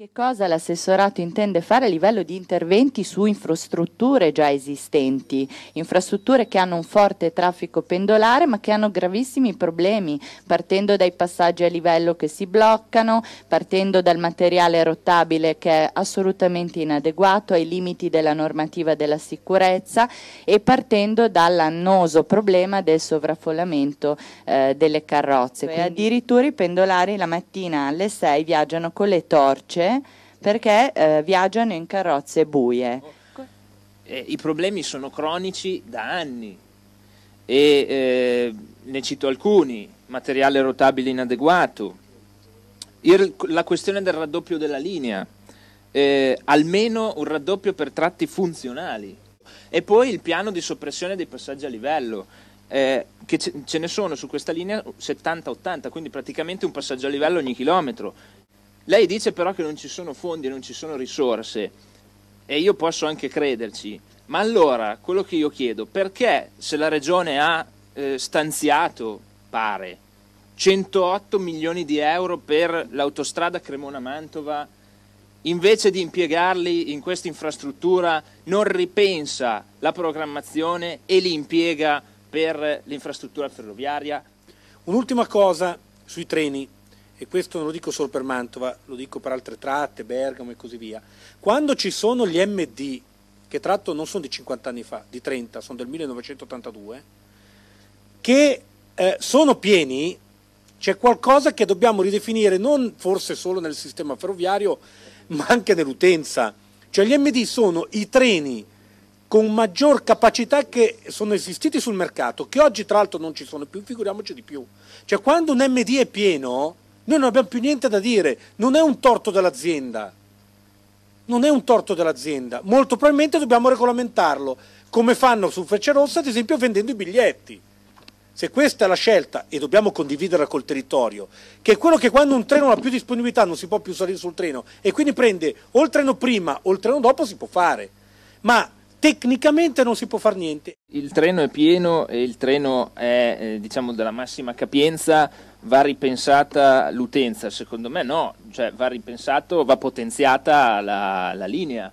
Che cosa l'assessorato intende fare a livello di interventi su infrastrutture già esistenti, infrastrutture che hanno un forte traffico pendolare ma che hanno gravissimi problemi, partendo dai passaggi a livello che si bloccano, partendo dal materiale rotabile che è assolutamente inadeguato ai limiti della normativa della sicurezza e partendo dall'annoso problema del sovraffollamento eh, delle carrozze. Cioè Quindi, addirittura i pendolari la mattina alle 6 viaggiano con le torce perché eh, viaggiano in carrozze buie. Eh, I problemi sono cronici da anni e eh, ne cito alcuni, materiale rotabile inadeguato, il, la questione del raddoppio della linea, eh, almeno un raddoppio per tratti funzionali e poi il piano di soppressione dei passaggi a livello. Eh, che ce, ne sono su questa linea 70-80, quindi praticamente un passaggio a livello ogni chilometro. Lei dice però che non ci sono fondi, non ci sono risorse e io posso anche crederci, ma allora quello che io chiedo, perché se la Regione ha eh, stanziato, pare, 108 milioni di euro per l'autostrada Cremona-Mantova, invece di impiegarli in questa infrastruttura non ripensa la programmazione e li impiega per l'infrastruttura ferroviaria? Un'ultima cosa sui treni e questo non lo dico solo per Mantova, lo dico per altre tratte, Bergamo e così via, quando ci sono gli MD, che tratto non sono di 50 anni fa, di 30, sono del 1982, che eh, sono pieni, c'è qualcosa che dobbiamo ridefinire non forse solo nel sistema ferroviario, ma anche nell'utenza. Cioè gli MD sono i treni con maggior capacità che sono esistiti sul mercato, che oggi tra l'altro non ci sono più, figuriamoci di più. Cioè quando un MD è pieno, noi non abbiamo più niente da dire, non è un torto dell'azienda. Non è un torto dell'azienda, molto probabilmente dobbiamo regolamentarlo, come fanno su Freccia Rossa, ad esempio vendendo i biglietti. Se questa è la scelta, e dobbiamo condividerla col territorio, che è quello che quando un treno non ha più disponibilità non si può più salire sul treno e quindi prende o il treno prima o il treno dopo si può fare. Ma tecnicamente non si può fare niente. Il treno è pieno e il treno è eh, diciamo della massima capienza, va ripensata l'utenza, secondo me no, cioè va ripensato, va potenziata la, la linea.